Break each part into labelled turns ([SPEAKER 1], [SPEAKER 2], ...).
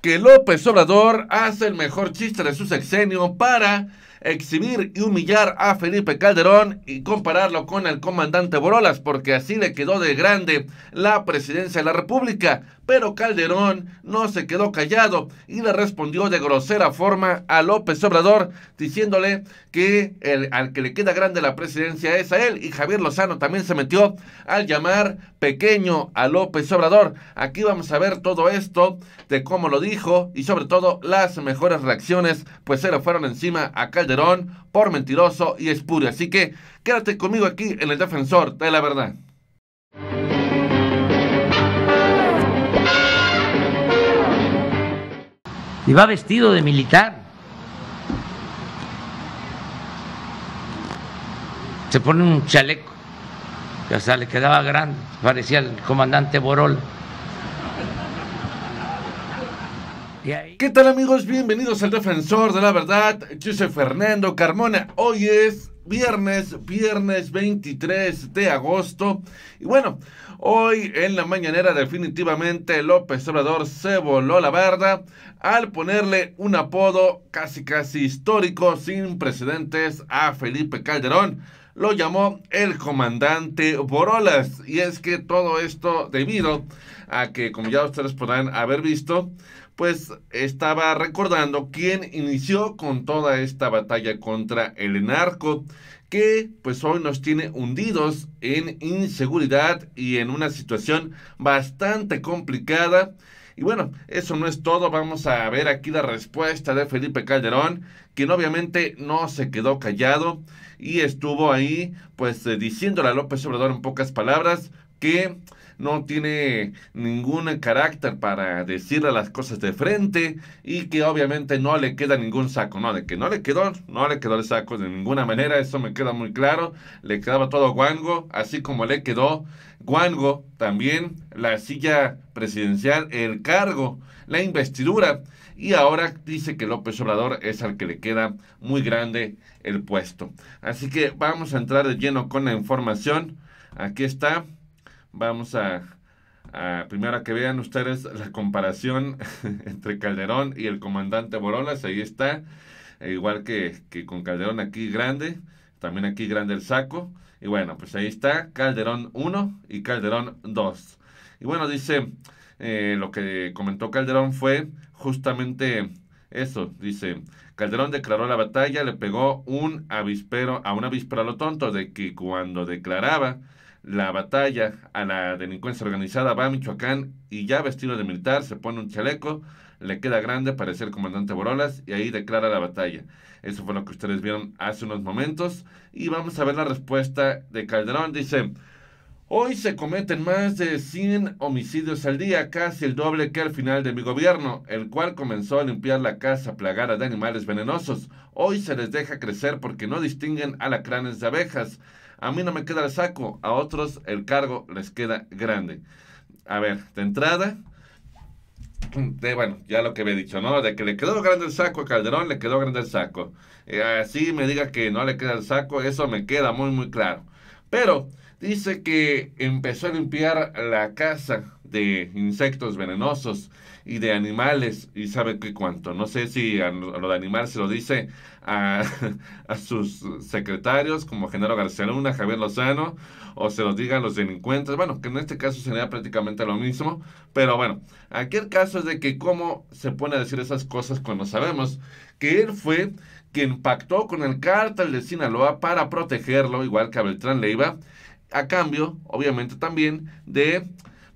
[SPEAKER 1] que López Obrador hace el mejor chiste de su sexenio para exhibir y humillar a Felipe Calderón y compararlo con el comandante Borolas, porque así le quedó de grande la presidencia de la República. Pero Calderón no se quedó callado y le respondió de grosera forma a López Obrador, diciéndole que el, al que le queda grande la presidencia es a él. Y Javier Lozano también se metió al llamar pequeño a López Obrador. Aquí vamos a ver todo esto de cómo lo dijo y sobre todo las mejores reacciones, pues se le fueron encima a Calderón por mentiroso y espurio. Así que quédate conmigo aquí en el defensor de la verdad. Y va vestido de militar. Se pone un chaleco que hasta le quedaba grande, parecía el comandante Borol. ¿Qué tal amigos? Bienvenidos al Defensor de la Verdad. Yo Fernando Carmona. Hoy es viernes, viernes 23 de agosto. Y bueno, hoy en la mañanera definitivamente López Obrador se voló la barda al ponerle un apodo casi casi histórico sin precedentes a Felipe Calderón lo llamó el comandante Borolas. Y es que todo esto debido a que, como ya ustedes podrán haber visto, pues estaba recordando quién inició con toda esta batalla contra el narco que pues hoy nos tiene hundidos en inseguridad y en una situación bastante complicada. Y bueno, eso no es todo. Vamos a ver aquí la respuesta de Felipe Calderón, quien obviamente no se quedó callado y estuvo ahí pues eh, diciéndole a López Obrador en pocas palabras que no tiene ningún carácter para decirle las cosas de frente y que obviamente no le queda ningún saco, no, de que no le quedó, no le quedó el saco de ninguna manera, eso me queda muy claro, le quedaba todo guango, así como le quedó guango también la silla presidencial, el cargo, la investidura y ahora dice que López Obrador es al que le queda muy grande el puesto. Así que vamos a entrar de lleno con la información. Aquí está Vamos a, primero a que vean ustedes la comparación entre Calderón y el comandante Borolas. Ahí está. Eh, igual que, que con Calderón aquí grande. También aquí grande el saco. Y bueno, pues ahí está Calderón 1 y Calderón 2. Y bueno, dice, eh, lo que comentó Calderón fue justamente eso. Dice, Calderón declaró la batalla, le pegó un avispero, a un avispero a lo tonto de que cuando declaraba la batalla a la delincuencia organizada, va a Michoacán y ya vestido de militar, se pone un chaleco, le queda grande para ser comandante Borolas y ahí declara la batalla. Eso fue lo que ustedes vieron hace unos momentos y vamos a ver la respuesta de Calderón. Dice, hoy se cometen más de 100 homicidios al día, casi el doble que al final de mi gobierno, el cual comenzó a limpiar la casa plagada de animales venenosos. Hoy se les deja crecer porque no distinguen alacranes de abejas a mí no me queda el saco, a otros el cargo les queda grande. A ver, de entrada, bueno, ya lo que había dicho, ¿no? De que le quedó grande el saco a Calderón, le quedó grande el saco. Eh, así me diga que no le queda el saco, eso me queda muy, muy claro. Pero dice que empezó a limpiar la casa de insectos venenosos y de animales y sabe qué cuánto. No sé si a lo de animales se lo dice a, sus secretarios como Genaro García Luna, Javier Lozano, o se lo digan los delincuentes. Bueno, que en este caso sería prácticamente lo mismo, pero bueno, aquel caso es de que cómo se pone a decir esas cosas cuando sabemos que él fue quien pactó con el cártel de Sinaloa para protegerlo, igual que a Beltrán Leiva, a cambio, obviamente, también de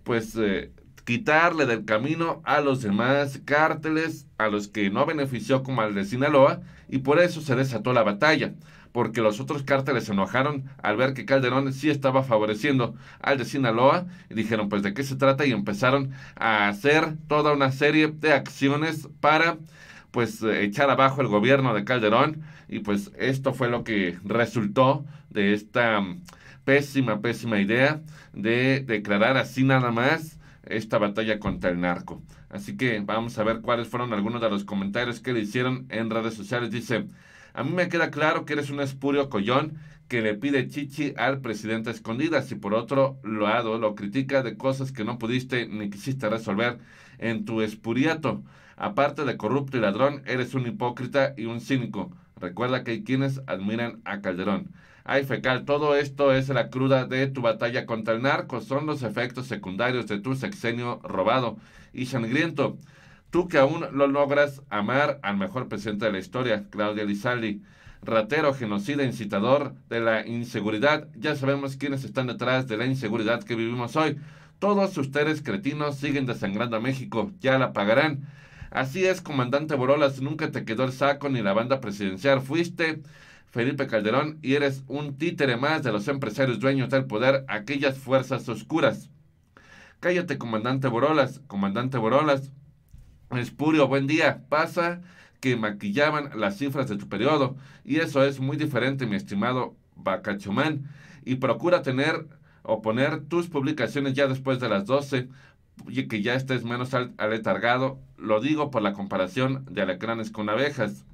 [SPEAKER 1] pues eh, quitarle del camino a los demás cárteles, a los que no benefició como al de Sinaloa, y por eso se desató la batalla, porque los otros cárteles se enojaron al ver que Calderón sí estaba favoreciendo al de Sinaloa, y dijeron pues de qué se trata, y empezaron a hacer toda una serie de acciones para pues eh, echar abajo el gobierno de Calderón y pues esto fue lo que resultó de esta mm, pésima, pésima idea de declarar así nada más esta batalla contra el narco. Así que vamos a ver cuáles fueron algunos de los comentarios que le hicieron en redes sociales. Dice, a mí me queda claro que eres un espurio collón que le pide chichi al presidente a escondidas y por otro lado lo critica de cosas que no pudiste ni quisiste resolver en tu espuriato. Aparte de corrupto y ladrón, eres un hipócrita y un cínico. Recuerda que hay quienes admiran a Calderón. Ay, fecal, todo esto es la cruda de tu batalla contra el narco, son los efectos secundarios de tu sexenio robado y sangriento. Tú que aún no logras amar al mejor presidente de la historia, Claudia Lizaldi ratero, genocida, incitador de la inseguridad. Ya sabemos quiénes están detrás de la inseguridad que vivimos hoy. Todos ustedes cretinos siguen desangrando a México, ya la pagarán. Así es, comandante Borolas, nunca te quedó el saco ni la banda presidencial. Fuiste Felipe Calderón y eres un títere más de los empresarios dueños del poder, aquellas fuerzas oscuras. Cállate, comandante Borolas, comandante Borolas. Espurio, buen día. Pasa que maquillaban las cifras de tu periodo. Y eso es muy diferente, mi estimado Bacachumán. Y procura tener o poner tus publicaciones ya después de las 12 y que ya estés menos aletargado. Lo digo por la comparación de alecranes con abejas.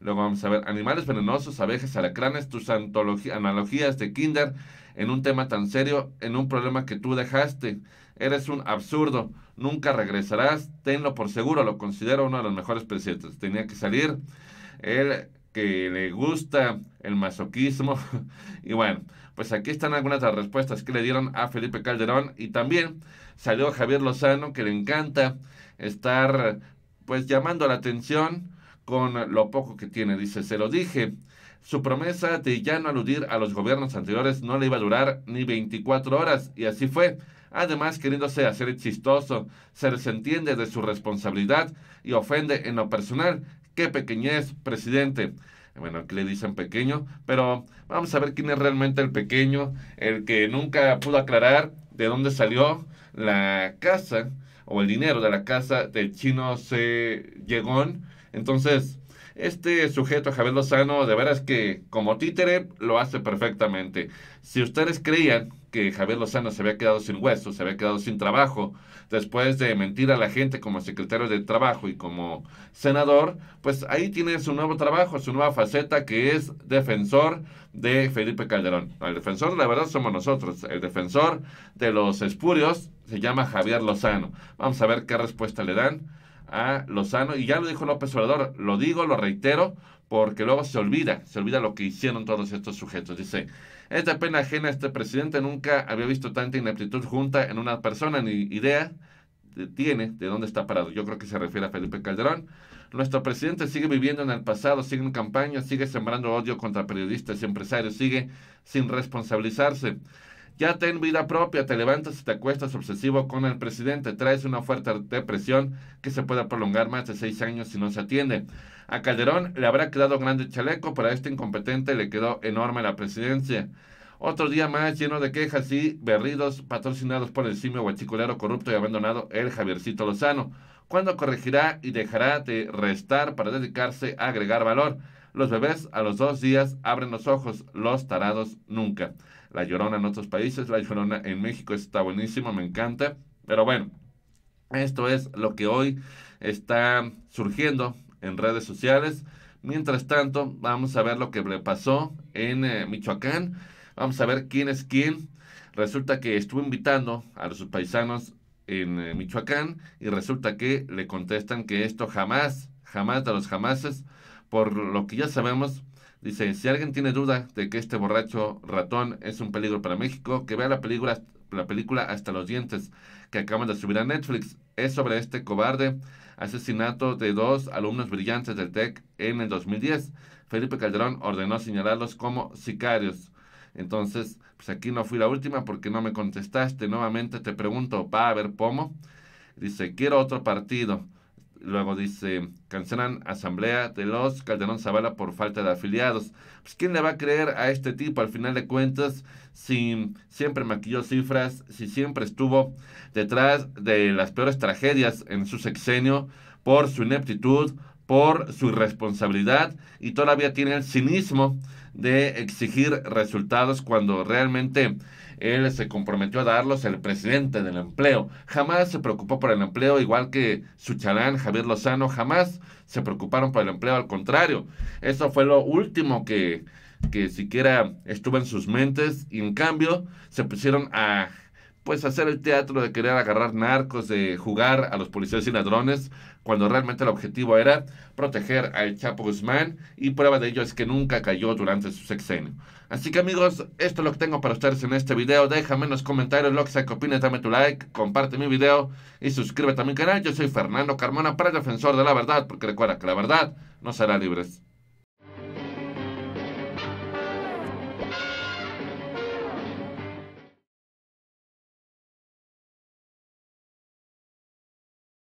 [SPEAKER 1] Luego vamos a ver animales venenosos, abejas, alecranes, tus analogías de Kinder en un tema tan serio, en un problema que tú dejaste. Eres un absurdo, nunca regresarás, tenlo por seguro, lo considero uno de los mejores presidentes. Tenía que salir. Él que le gusta el masoquismo. Y bueno, pues aquí están algunas de las respuestas que le dieron a Felipe Calderón. Y también salió Javier Lozano, que le encanta estar pues llamando la atención con lo poco que tiene. Dice, se lo dije. Su promesa de ya no aludir a los gobiernos anteriores no le iba a durar ni 24 horas. Y así fue además queriéndose hacer chistoso, se entiende de su responsabilidad y ofende en lo personal. ¡Qué pequeñez, presidente! bueno, aquí le dicen pequeño, pero vamos a ver quién es realmente el pequeño, el que nunca pudo aclarar de dónde salió la casa o el dinero de la casa del chino C. Llegón. Entonces, este sujeto, Javier Lozano, de veras que como títere lo hace perfectamente. Si ustedes creían que Javier Lozano se había quedado sin hueso, se había quedado sin trabajo, después de mentir a la gente como secretario de Trabajo y como senador, pues ahí tiene su nuevo trabajo, su nueva faceta que es defensor de Felipe Calderón. El defensor, la verdad, somos nosotros. El defensor de los espurios se llama Javier Lozano. Vamos a ver qué respuesta le dan a Lozano. Y ya lo dijo López Obrador, lo digo, lo reitero, porque luego se olvida, se olvida lo que hicieron todos estos sujetos. Dice, esta pena ajena, este presidente nunca había visto tanta ineptitud junta en una persona, ni idea tiene de dónde está parado. Yo creo que se refiere a Felipe Calderón. Nuestro presidente sigue viviendo en el pasado, sigue en campaña, sigue sembrando odio contra periodistas y empresarios, sigue sin responsabilizarse. Ya ten vida propia, te levantas y te acuestas obsesivo con el presidente, traes una fuerte depresión que se puede prolongar más de seis años si no se atiende. A Calderón le habrá quedado grande chaleco, pero a este incompetente le quedó enorme la presidencia. Otro día más lleno de quejas y berridos patrocinados por el simio guachiculero corrupto y abandonado, el Javiercito Lozano. ¿Cuándo corregirá y dejará de restar para dedicarse a agregar valor? Los bebés a los dos días abren los ojos, los tarados nunca. La Llorona en otros países, La Llorona en México está buenísima, me encanta. Pero bueno, esto es lo que hoy está surgiendo en redes sociales. Mientras tanto, vamos a ver lo que le pasó en eh, Michoacán. Vamos a ver quién es quién. Resulta que estuvo invitando a sus paisanos en eh, Michoacán y resulta que le contestan que esto jamás, jamás de los jamases, por lo que ya sabemos, Dice, si alguien tiene duda de que este borracho ratón es un peligro para México, que vea la película, la película Hasta los dientes que acaban de subir a Netflix. Es sobre este cobarde asesinato de dos alumnos brillantes del TEC en el 2010. Felipe Calderón ordenó señalarlos como sicarios. Entonces, pues aquí no fui la última porque no me contestaste. Nuevamente te pregunto, ¿va a haber pomo? Dice, quiero otro partido. Luego dice, cancelan asamblea de los Calderón Zavala por falta de afiliados. Pues ¿quién le va a creer a este tipo al final de cuentas si siempre maquilló cifras, si siempre estuvo detrás de las peores tragedias en su sexenio por su ineptitud, por su irresponsabilidad y todavía tiene el cinismo de exigir resultados cuando realmente él se comprometió a darlos el presidente del empleo. Jamás se preocupó por el empleo, igual que su chalán Javier Lozano, jamás se preocuparon por el empleo, al contrario. Eso fue lo último que, que siquiera estuvo en sus mentes y en cambio se pusieron a pues hacer el teatro de querer agarrar narcos, de jugar a los policías y ladrones, cuando realmente el objetivo era proteger al Chapo Guzmán y prueba de ello es que nunca cayó durante su sexenio. Así que amigos, esto es lo que tengo para ustedes en este video. Déjame en los comentarios lo que sea que opines, dame tu like, comparte mi video y suscríbete a mi canal. Yo soy Fernando Carmona para el Defensor de la Verdad, porque recuerda que la verdad no será libre.